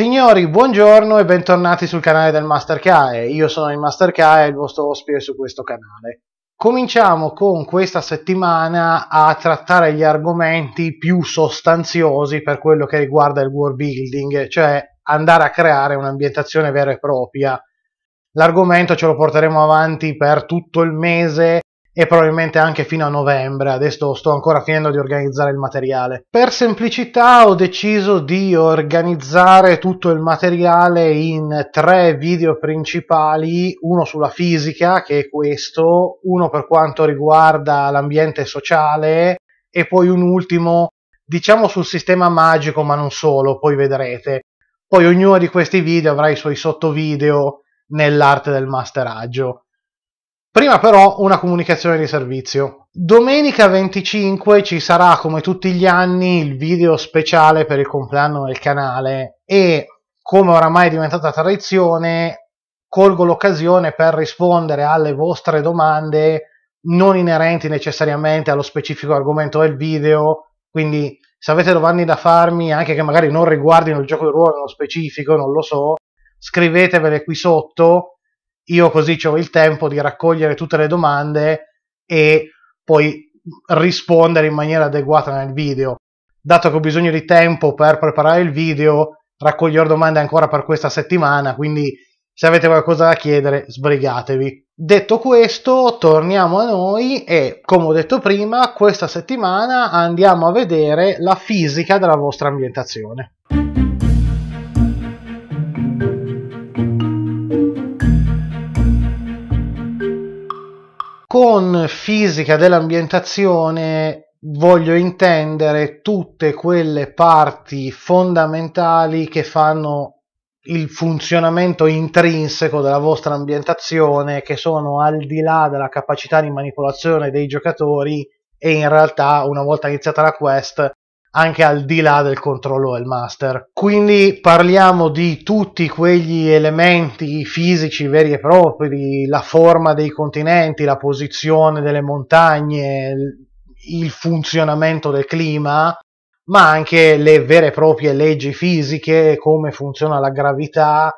Signori, buongiorno e bentornati sul canale del Master KAE. Io sono il Master KAE, il vostro ospite su questo canale. Cominciamo con questa settimana a trattare gli argomenti più sostanziosi per quello che riguarda il world building, cioè andare a creare un'ambientazione vera e propria. L'argomento ce lo porteremo avanti per tutto il mese e probabilmente anche fino a novembre, adesso sto ancora finendo di organizzare il materiale. Per semplicità ho deciso di organizzare tutto il materiale in tre video principali, uno sulla fisica che è questo, uno per quanto riguarda l'ambiente sociale e poi un ultimo diciamo sul sistema magico ma non solo, poi vedrete. Poi ognuno di questi video avrà i suoi sottovideo nell'arte del masteraggio. Prima però una comunicazione di servizio. Domenica 25 ci sarà come tutti gli anni il video speciale per il compleanno del canale e come oramai è diventata tradizione colgo l'occasione per rispondere alle vostre domande non inerenti necessariamente allo specifico argomento del video, quindi se avete domande da farmi anche che magari non riguardino il gioco di ruolo nello specifico, non lo so, scrivetevele qui sotto io così ho il tempo di raccogliere tutte le domande e poi rispondere in maniera adeguata nel video. Dato che ho bisogno di tempo per preparare il video, raccoglierò domande ancora per questa settimana, quindi se avete qualcosa da chiedere, sbrigatevi. Detto questo, torniamo a noi e, come ho detto prima, questa settimana andiamo a vedere la fisica della vostra ambientazione. Con fisica dell'ambientazione voglio intendere tutte quelle parti fondamentali che fanno il funzionamento intrinseco della vostra ambientazione che sono al di là della capacità di manipolazione dei giocatori e in realtà una volta iniziata la quest anche al di là del controllo del master. Quindi parliamo di tutti quegli elementi fisici veri e propri, la forma dei continenti, la posizione delle montagne, il funzionamento del clima, ma anche le vere e proprie leggi fisiche, come funziona la gravità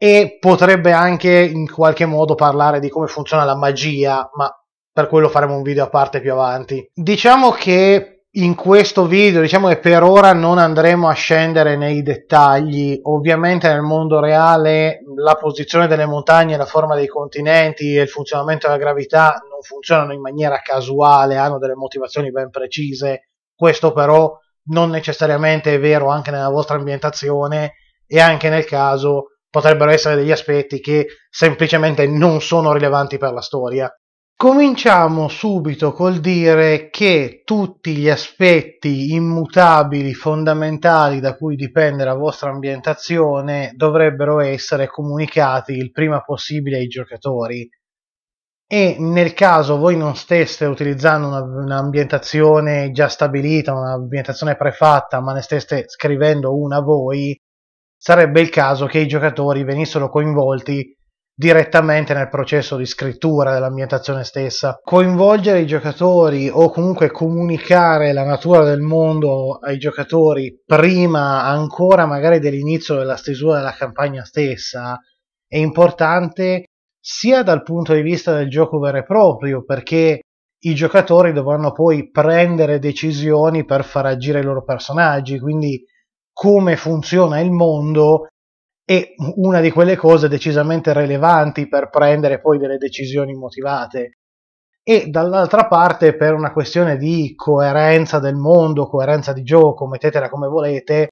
e potrebbe anche in qualche modo parlare di come funziona la magia, ma per quello faremo un video a parte più avanti. Diciamo che in questo video diciamo che per ora non andremo a scendere nei dettagli ovviamente nel mondo reale la posizione delle montagne la forma dei continenti e il funzionamento della gravità non funzionano in maniera casuale hanno delle motivazioni ben precise questo però non necessariamente è vero anche nella vostra ambientazione e anche nel caso potrebbero essere degli aspetti che semplicemente non sono rilevanti per la storia Cominciamo subito col dire che tutti gli aspetti immutabili fondamentali da cui dipende la vostra ambientazione dovrebbero essere comunicati il prima possibile ai giocatori e nel caso voi non steste utilizzando un'ambientazione già stabilita, un'ambientazione prefatta, ma ne steste scrivendo una voi, sarebbe il caso che i giocatori venissero coinvolti direttamente nel processo di scrittura dell'ambientazione stessa. Coinvolgere i giocatori o comunque comunicare la natura del mondo ai giocatori prima ancora magari dell'inizio della stesura della campagna stessa è importante sia dal punto di vista del gioco vero e proprio perché i giocatori dovranno poi prendere decisioni per far agire i loro personaggi, quindi come funziona il mondo è una di quelle cose decisamente rilevanti per prendere poi delle decisioni motivate e dall'altra parte per una questione di coerenza del mondo, coerenza di gioco, mettetela come volete,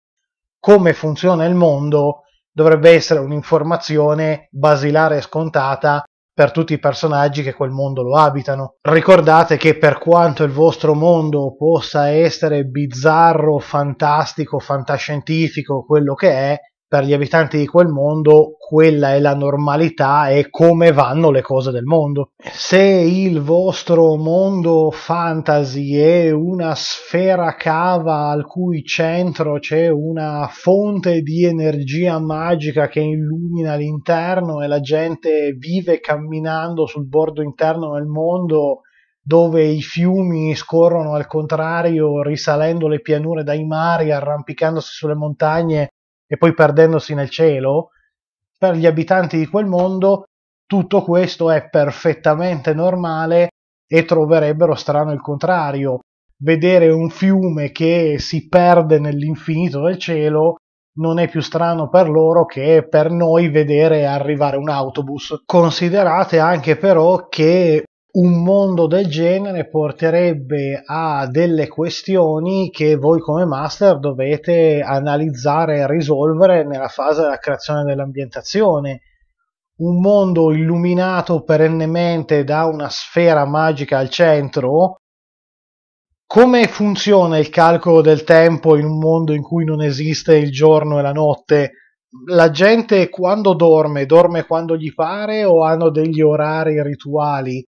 come funziona il mondo dovrebbe essere un'informazione basilare e scontata per tutti i personaggi che quel mondo lo abitano. Ricordate che per quanto il vostro mondo possa essere bizzarro, fantastico, fantascientifico, quello che è, per gli abitanti di quel mondo quella è la normalità e come vanno le cose del mondo. Se il vostro mondo fantasy è una sfera cava al cui centro c'è una fonte di energia magica che illumina l'interno e la gente vive camminando sul bordo interno del mondo dove i fiumi scorrono al contrario, risalendo le pianure dai mari, arrampicandosi sulle montagne e poi perdendosi nel cielo, per gli abitanti di quel mondo tutto questo è perfettamente normale e troverebbero strano il contrario. Vedere un fiume che si perde nell'infinito del cielo non è più strano per loro che per noi vedere arrivare un autobus. Considerate anche però che un mondo del genere porterebbe a delle questioni che voi come master dovete analizzare e risolvere nella fase della creazione dell'ambientazione. Un mondo illuminato perennemente da una sfera magica al centro. Come funziona il calcolo del tempo in un mondo in cui non esiste il giorno e la notte? la gente quando dorme, dorme quando gli pare o hanno degli orari rituali?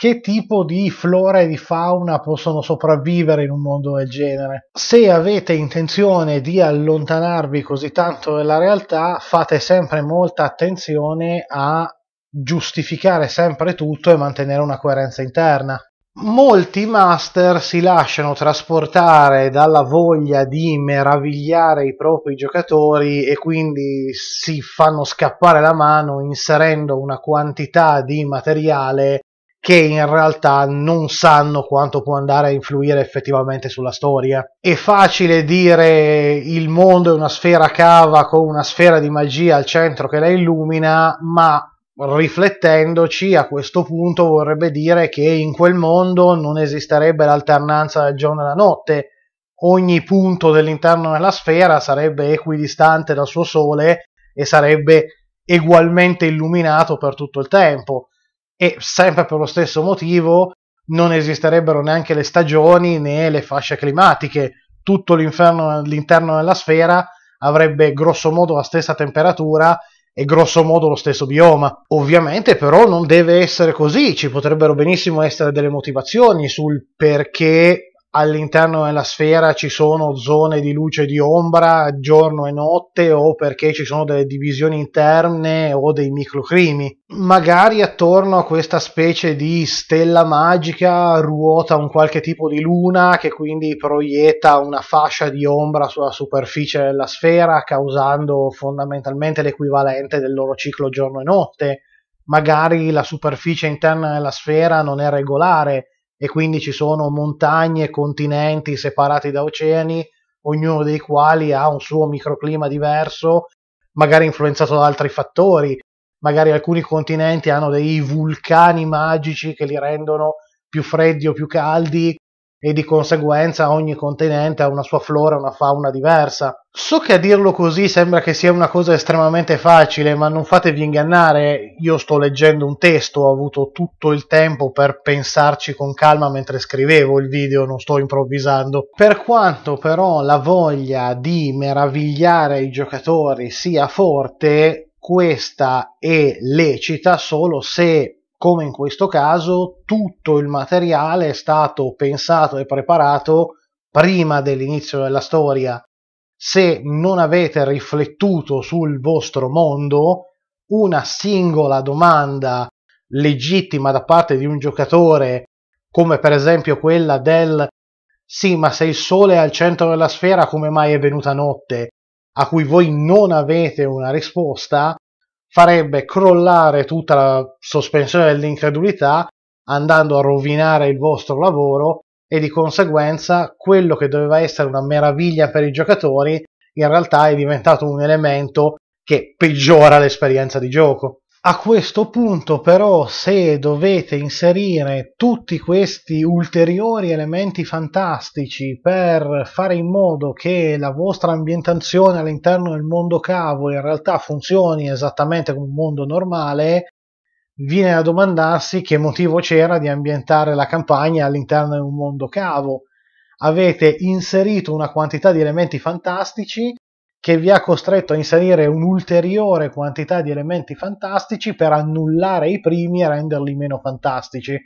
che tipo di flora e di fauna possono sopravvivere in un mondo del genere. Se avete intenzione di allontanarvi così tanto dalla realtà, fate sempre molta attenzione a giustificare sempre tutto e mantenere una coerenza interna. Molti master si lasciano trasportare dalla voglia di meravigliare i propri giocatori e quindi si fanno scappare la mano inserendo una quantità di materiale che in realtà non sanno quanto può andare a influire effettivamente sulla storia. È facile dire il mondo è una sfera cava con una sfera di magia al centro che la illumina, ma riflettendoci a questo punto vorrebbe dire che in quel mondo non esisterebbe l'alternanza del giorno e la notte, ogni punto dell'interno della sfera sarebbe equidistante dal suo sole e sarebbe ugualmente illuminato per tutto il tempo e sempre per lo stesso motivo non esisterebbero neanche le stagioni né le fasce climatiche. Tutto l'inferno, l'interno della sfera avrebbe grossomodo la stessa temperatura e grossomodo lo stesso bioma. Ovviamente però non deve essere così, ci potrebbero benissimo essere delle motivazioni sul perché all'interno della sfera ci sono zone di luce e di ombra giorno e notte o perché ci sono delle divisioni interne o dei microclimi. Magari attorno a questa specie di stella magica ruota un qualche tipo di luna che quindi proietta una fascia di ombra sulla superficie della sfera causando fondamentalmente l'equivalente del loro ciclo giorno e notte. Magari la superficie interna della sfera non è regolare e quindi ci sono montagne e continenti separati da oceani, ognuno dei quali ha un suo microclima diverso, magari influenzato da altri fattori. Magari alcuni continenti hanno dei vulcani magici che li rendono più freddi o più caldi, e di conseguenza ogni continente ha una sua flora, una fauna diversa. So che a dirlo così sembra che sia una cosa estremamente facile, ma non fatevi ingannare, io sto leggendo un testo, ho avuto tutto il tempo per pensarci con calma mentre scrivevo il video, non sto improvvisando. Per quanto però la voglia di meravigliare i giocatori sia forte, questa è lecita solo se come in questo caso, tutto il materiale è stato pensato e preparato prima dell'inizio della storia. Se non avete riflettuto sul vostro mondo, una singola domanda legittima da parte di un giocatore, come per esempio quella del sì, ma se il sole è al centro della sfera, come mai è venuta notte? A cui voi non avete una risposta, farebbe crollare tutta la sospensione dell'incredulità andando a rovinare il vostro lavoro e di conseguenza quello che doveva essere una meraviglia per i giocatori in realtà è diventato un elemento che peggiora l'esperienza di gioco. A questo punto però se dovete inserire tutti questi ulteriori elementi fantastici per fare in modo che la vostra ambientazione all'interno del mondo cavo in realtà funzioni esattamente come un mondo normale, viene a domandarsi che motivo c'era di ambientare la campagna all'interno di un mondo cavo. Avete inserito una quantità di elementi fantastici che vi ha costretto a inserire un'ulteriore quantità di elementi fantastici per annullare i primi e renderli meno fantastici.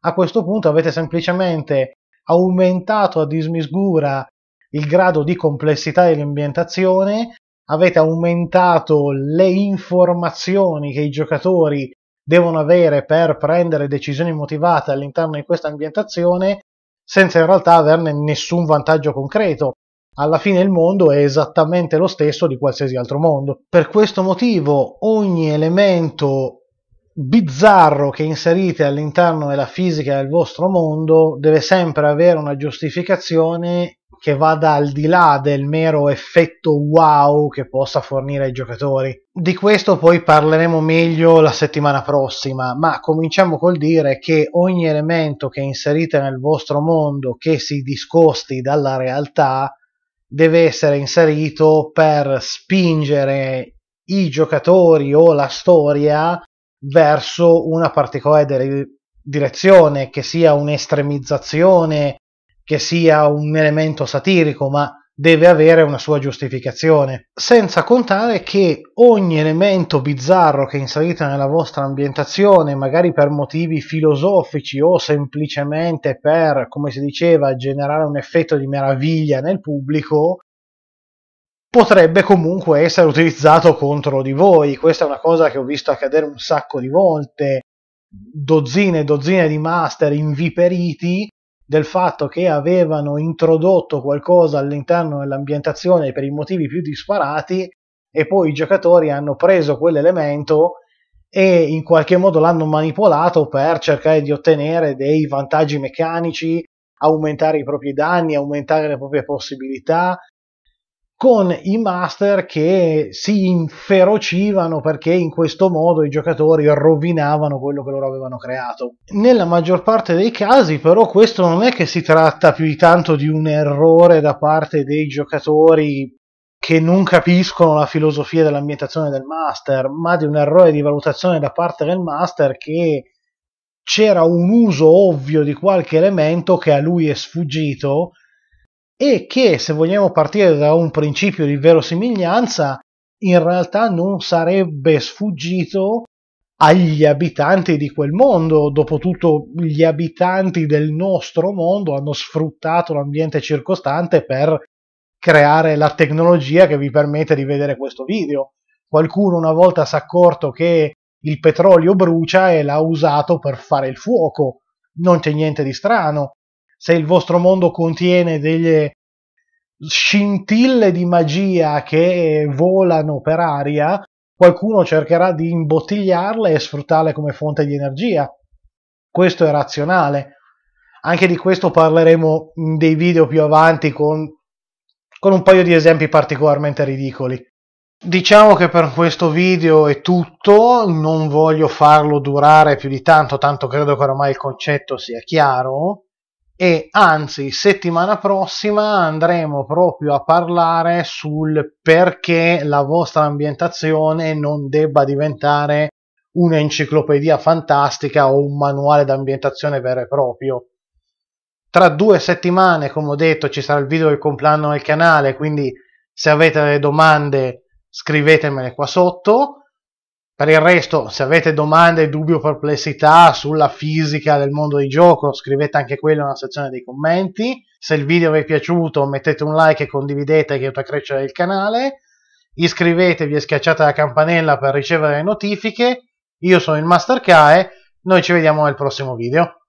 A questo punto avete semplicemente aumentato a dismisura il grado di complessità dell'ambientazione, avete aumentato le informazioni che i giocatori devono avere per prendere decisioni motivate all'interno di questa ambientazione, senza in realtà averne nessun vantaggio concreto alla fine il mondo è esattamente lo stesso di qualsiasi altro mondo. Per questo motivo ogni elemento bizzarro che inserite all'interno della fisica del vostro mondo deve sempre avere una giustificazione che vada al di là del mero effetto wow che possa fornire ai giocatori. Di questo poi parleremo meglio la settimana prossima, ma cominciamo col dire che ogni elemento che inserite nel vostro mondo che si discosti dalla realtà deve essere inserito per spingere i giocatori o la storia verso una particolare direzione, che sia un'estremizzazione, che sia un elemento satirico, ma deve avere una sua giustificazione, senza contare che ogni elemento bizzarro che inserite nella vostra ambientazione, magari per motivi filosofici o semplicemente per, come si diceva, generare un effetto di meraviglia nel pubblico, potrebbe comunque essere utilizzato contro di voi. Questa è una cosa che ho visto accadere un sacco di volte, dozzine e dozzine di master inviperiti del fatto che avevano introdotto qualcosa all'interno dell'ambientazione per i motivi più disparati e poi i giocatori hanno preso quell'elemento e in qualche modo l'hanno manipolato per cercare di ottenere dei vantaggi meccanici, aumentare i propri danni, aumentare le proprie possibilità, con i master che si inferocivano perché in questo modo i giocatori rovinavano quello che loro avevano creato. Nella maggior parte dei casi però questo non è che si tratta più di tanto di un errore da parte dei giocatori che non capiscono la filosofia dell'ambientazione del master, ma di un errore di valutazione da parte del master che c'era un uso ovvio di qualche elemento che a lui è sfuggito e che se vogliamo partire da un principio di verosimiglianza in realtà non sarebbe sfuggito agli abitanti di quel mondo, dopotutto gli abitanti del nostro mondo hanno sfruttato l'ambiente circostante per creare la tecnologia che vi permette di vedere questo video. Qualcuno una volta si è accorto che il petrolio brucia e l'ha usato per fare il fuoco, non c'è niente di strano se il vostro mondo contiene delle scintille di magia che volano per aria, qualcuno cercherà di imbottigliarle e sfruttarle come fonte di energia. Questo è razionale. Anche di questo parleremo in dei video più avanti con, con un paio di esempi particolarmente ridicoli. Diciamo che per questo video è tutto, non voglio farlo durare più di tanto, tanto credo che ormai il concetto sia chiaro e anzi settimana prossima andremo proprio a parlare sul perché la vostra ambientazione non debba diventare un'enciclopedia fantastica o un manuale d'ambientazione vero e proprio. Tra due settimane, come ho detto, ci sarà il video del compleanno del canale, quindi se avete delle domande scrivetemele qua sotto. Per il resto, se avete domande, dubbi o perplessità sulla fisica del mondo di gioco, scrivete anche quello nella sezione dei commenti. Se il video vi è piaciuto, mettete un like e condividete che aiuta a crescere il canale. Iscrivetevi e schiacciate la campanella per ricevere le notifiche. Io sono il Master Kae, noi ci vediamo nel prossimo video.